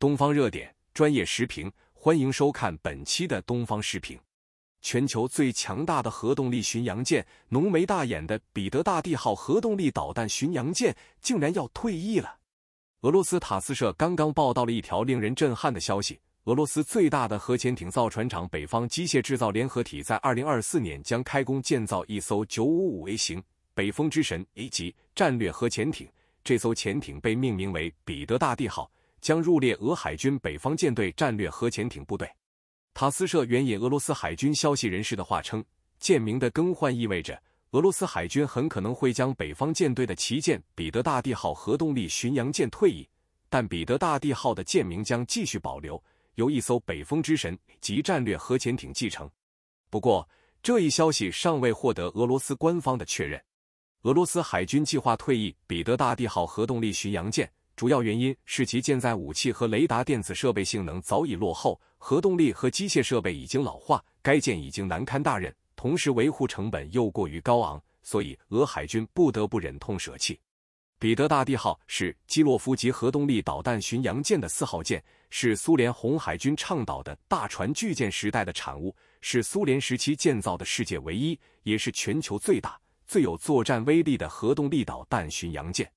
东方热点专业时评，欢迎收看本期的东方视频。全球最强大的核动力巡洋舰，浓眉大眼的彼得大帝号核动力导弹巡洋舰竟然要退役了。俄罗斯塔斯社刚刚报道了一条令人震撼的消息：俄罗斯最大的核潜艇造船厂北方机械制造联合体在二零二四年将开工建造一艘九五五 A 型“北风之神 ”A 级战略核潜艇。这艘潜艇被命名为彼得大帝号。将入列俄海军北方舰队战略核潜艇部队。塔斯社援引俄罗斯海军消息人士的话称，舰名的更换意味着俄罗斯海军很可能会将北方舰队的旗舰彼得大帝号核动力巡洋舰退役，但彼得大帝号的舰名将继续保留，由一艘北风之神级战略核潜艇继承。不过，这一消息尚未获得俄罗斯官方的确认。俄罗斯海军计划退役彼得大帝号核动力巡洋舰。主要原因是其舰载武器和雷达电子设备性能早已落后，核动力和机械设备已经老化，该舰已经难堪大任，同时维护成本又过于高昂，所以俄海军不得不忍痛舍弃。彼得大帝号是基洛夫级核动力导弹巡洋舰的四号舰，是苏联红海军倡导的大船巨舰时代的产物，是苏联时期建造的世界唯一，也是全球最大、最有作战威力的核动力导弹巡洋舰。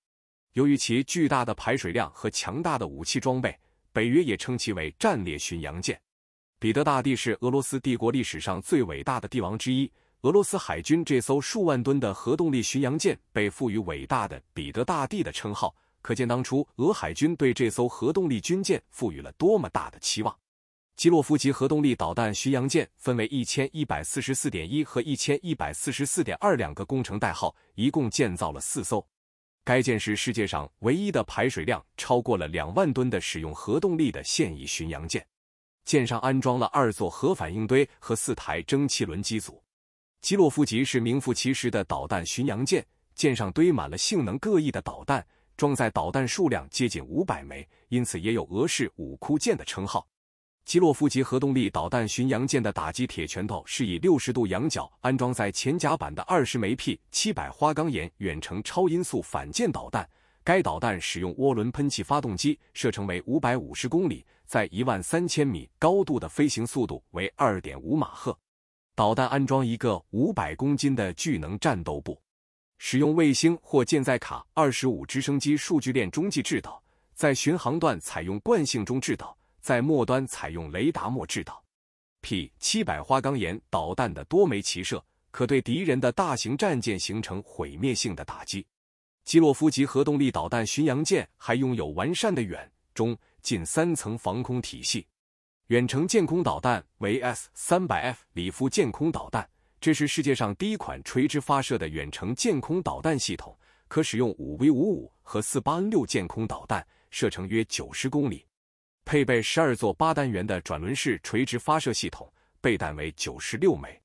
由于其巨大的排水量和强大的武器装备，北约也称其为战略巡洋舰。彼得大帝是俄罗斯帝国历史上最伟大的帝王之一。俄罗斯海军这艘数万吨的核动力巡洋舰被赋予“伟大的彼得大帝”的称号，可见当初俄海军对这艘核动力军舰赋予了多么大的期望。基洛夫级核动力导弹巡洋舰分为1144.1和1144.2两个工程代号，一共建造了四艘。该舰是世界上唯一的排水量超过了两万吨的使用核动力的现役巡洋舰，舰上安装了二座核反应堆和四台蒸汽轮机组。基洛夫级是名副其实的导弹巡洋舰，舰上堆满了性能各异的导弹，装载导弹数量接近五百枚，因此也有俄式五库舰的称号。基洛夫级核动力导弹巡洋舰的打击“铁拳头”是以六十度仰角安装在前甲板的二十枚 P-700 花岗岩远程超音速反舰导弹。该导弹使用涡轮喷气发动机，射程为五百五十公里，在一万三千米高度的飞行速度为二点五马赫。导弹安装一个五百公斤的巨能战斗部，使用卫星或舰载卡 -25 直升机数据链中继制导，在巡航段采用惯性中制导。在末端采用雷达末制导，P 七百花岗岩导弹的多枚齐射，可对敌人的大型战舰形成毁灭性的打击。基洛夫级核动力导弹巡洋舰还拥有完善的远、中、近三层防空体系。远程舰空导弹为 S 三百 F 里夫舰空导弹，这是世界上第一款垂直发射的远程舰空导弹系统，可使用五 V 五五和四八 N 六舰空导弹，射程约九十公里。配备十二座八单元的转轮式垂直发射系统，备弹为九十六枚。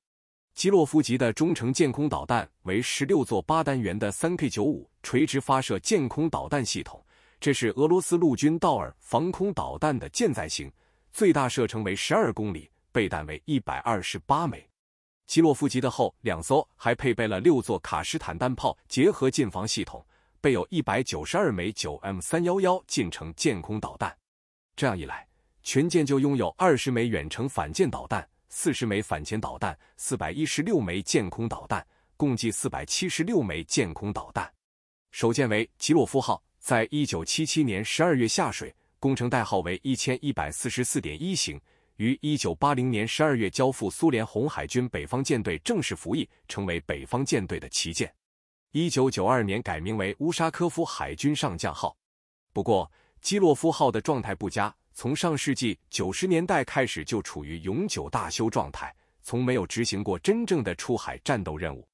基洛夫级的中程舰空导弹为十六座八单元的三 K 九五垂直发射舰空导弹系统，这是俄罗斯陆军道尔防空导弹的舰载型，最大射程为十二公里，备弹为一百二十八枚。基洛夫级的后两艘还配备了六座卡什坦弹炮结合近防系统，备有一百九十二枚九 M 三幺幺近程舰空导弹。这样一来，全舰就拥有二十枚远程反舰导弹、四十枚反潜导弹、四百一十六枚舰空导弹，共计四百七十六枚舰空导弹。首舰为基洛夫号，在一九七七年十二月下水，工程代号为一千一百四十四点一型，于一九八零年十二月交付苏联红海军北方舰队正式服役，成为北方舰队的旗舰。一九九二年改名为乌沙科夫海军上将号。不过。基洛夫号的状态不佳，从上世纪九十年代开始就处于永久大修状态，从没有执行过真正的出海战斗任务。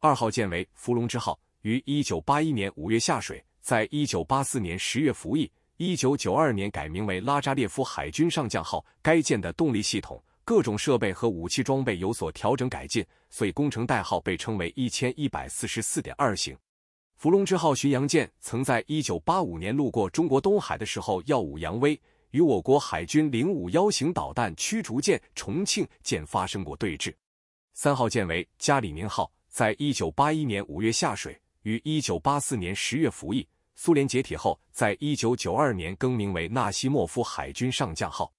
二号舰为“伏龙之号”，于一九八一年五月下水，在一九八四年十月服役，一九九二年改名为“拉扎列夫海军上将号”。该舰的动力系统、各种设备和武器装备有所调整改进，所以工程代号被称为“一千一百四十四点二型”。伏龙之号”巡洋舰曾在1985年路过中国东海的时候耀武扬威，与我国海军051型导弹驱逐舰“重庆舰”发生过对峙。三号舰为“加里宁号”，在一九八一年五月下水，于一九八四年十月服役。苏联解体后，在一九九二年更名为“纳希莫夫海军上将号”。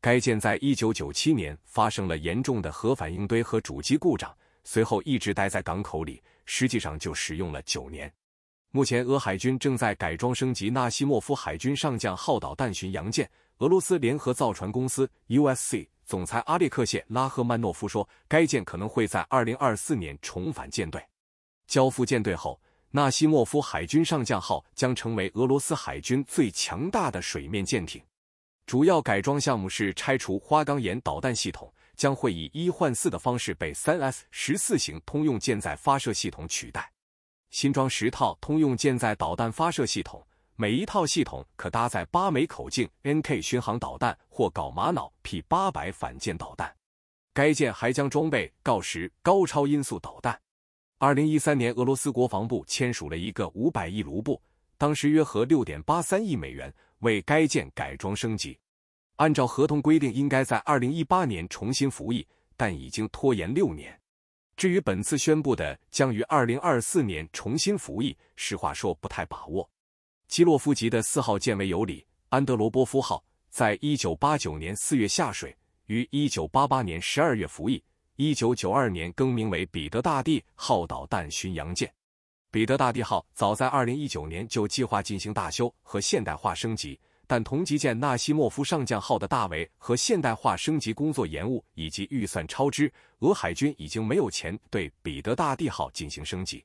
该舰在一九九七年发生了严重的核反应堆和主机故障，随后一直待在港口里。实际上就使用了九年。目前，俄海军正在改装升级“纳希莫夫海军上将”号导弹巡洋舰。俄罗斯联合造船公司 （USC） 总裁阿列克谢·拉赫曼诺夫说，该舰可能会在2024年重返舰队。交付舰队后，“纳希莫夫海军上将”号将成为俄罗斯海军最强大的水面舰艇。主要改装项目是拆除花岗岩导弹系统。将会以一换四的方式被三 S 十四型通用舰载发射系统取代。新装十套通用舰载导弹发射系统，每一套系统可搭载八枚口径 N K 巡航导弹或搞玛瑙 P 八百反舰导弹。该舰还将装备锆石高超音速导弹。二零一三年，俄罗斯国防部签署了一个五百亿卢布（当时约合六点八三亿美元）为该舰改装升级。按照合同规定，应该在二零一八年重新服役，但已经拖延六年。至于本次宣布的将于二零二四年重新服役，实话说不太把握。基洛夫级的四号舰为尤里·安德罗波夫号，在一九八九年四月下水，于一九八八年十二月服役，一九九二年更名为彼得大帝号导弹巡洋舰。彼得大帝号早在二零一九年就计划进行大修和现代化升级。但同级舰纳希莫夫上将号的大桅和现代化升级工作延误，以及预算超支，俄海军已经没有钱对彼得大帝号进行升级。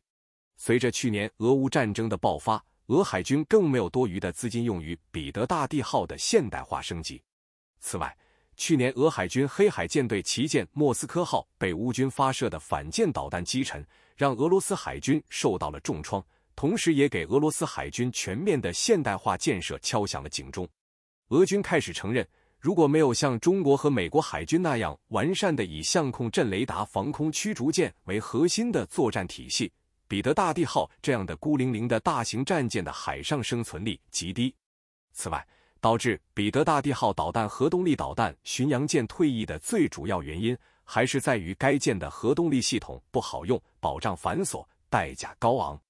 随着去年俄乌战争的爆发，俄海军更没有多余的资金用于彼得大帝号的现代化升级。此外，去年俄海军黑海舰队旗舰莫斯科号被乌军发射的反舰导弹击沉，让俄罗斯海军受到了重创。同时也给俄罗斯海军全面的现代化建设敲响了警钟。俄军开始承认，如果没有像中国和美国海军那样完善的以相控阵雷达、防空驱逐舰为核心的作战体系，彼得大帝号这样的孤零零的大型战舰的海上生存力极低。此外，导致彼得大帝号导弹核动力导弹巡洋舰退役的最主要原因，还是在于该舰的核动力系统不好用，保障繁琐，代价高昂。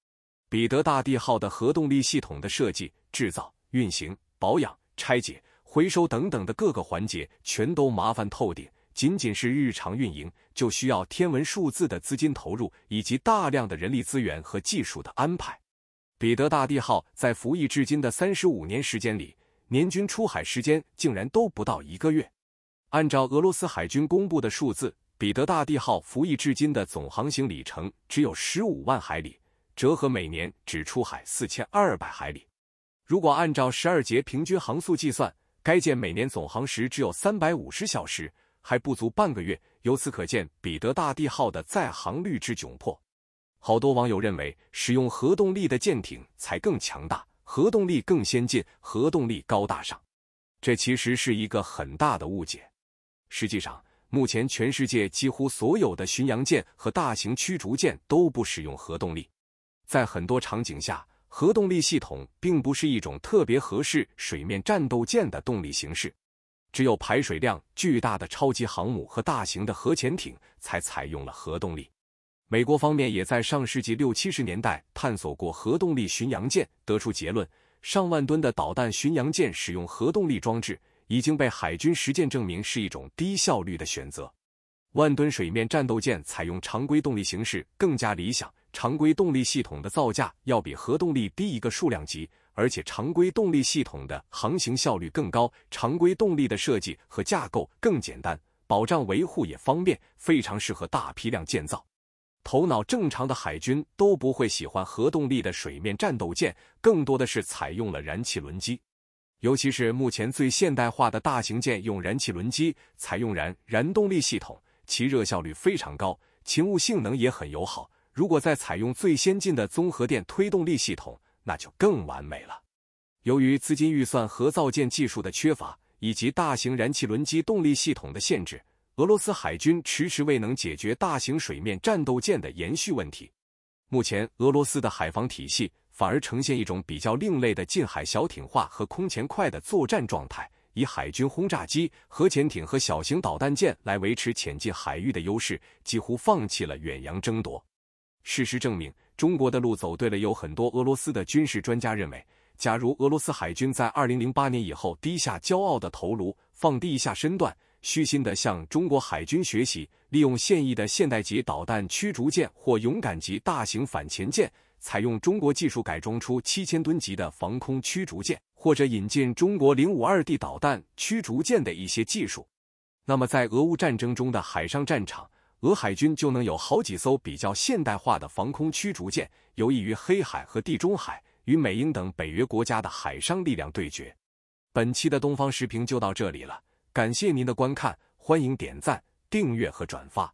彼得大帝号的核动力系统的设计、制造、运行、保养、拆解、回收等等的各个环节，全都麻烦透顶。仅仅是日常运营，就需要天文数字的资金投入，以及大量的人力资源和技术的安排。彼得大帝号在服役至今的三十五年时间里，年均出海时间竟然都不到一个月。按照俄罗斯海军公布的数字，彼得大帝号服役至今的总航行里程只有十五万海里。折合每年只出海四千二百海里，如果按照十二节平均航速计算，该舰每年总航时只有三百五十小时，还不足半个月。由此可见，彼得大帝号的在航率之窘迫。好多网友认为，使用核动力的舰艇才更强大，核动力更先进，核动力高大上。这其实是一个很大的误解。实际上，目前全世界几乎所有的巡洋舰和大型驱逐舰都不使用核动力。在很多场景下，核动力系统并不是一种特别合适水面战斗舰的动力形式，只有排水量巨大的超级航母和大型的核潜艇才采用了核动力。美国方面也在上世纪六七十年代探索过核动力巡洋舰，得出结论：上万吨的导弹巡洋舰使用核动力装置已经被海军实践证明是一种低效率的选择。万吨水面战斗舰采用常规动力形式更加理想。常规动力系统的造价要比核动力低一个数量级，而且常规动力系统的航行效率更高，常规动力的设计和架构更简单，保障维护也方便，非常适合大批量建造。头脑正常的海军都不会喜欢核动力的水面战斗舰，更多的是采用了燃气轮机，尤其是目前最现代化的大型舰用燃气轮机，采用燃燃动力系统，其热效率非常高，勤务性能也很友好。如果再采用最先进的综合电推动力系统，那就更完美了。由于资金预算和造舰技术的缺乏，以及大型燃气轮机动力系统的限制，俄罗斯海军迟迟未能解决大型水面战斗舰的延续问题。目前，俄罗斯的海防体系反而呈现一种比较另类的近海小艇化和空前快的作战状态，以海军轰炸机、核潜艇和小型导弹舰来维持潜进海域的优势，几乎放弃了远洋争夺。事实证明，中国的路走对了。有很多俄罗斯的军事专家认为，假如俄罗斯海军在二零零八年以后低下骄傲的头颅，放低下身段，虚心的向中国海军学习，利用现役的现代级导弹驱逐舰或勇敢级大型反潜舰，采用中国技术改装出七千吨级的防空驱逐舰，或者引进中国零五二 D 导弹驱逐舰的一些技术，那么在俄乌战争中的海上战场。俄海军就能有好几艘比较现代化的防空驱逐舰，游弋于黑海和地中海，与美英等北约国家的海上力量对决。本期的东方时评就到这里了，感谢您的观看，欢迎点赞、订阅和转发。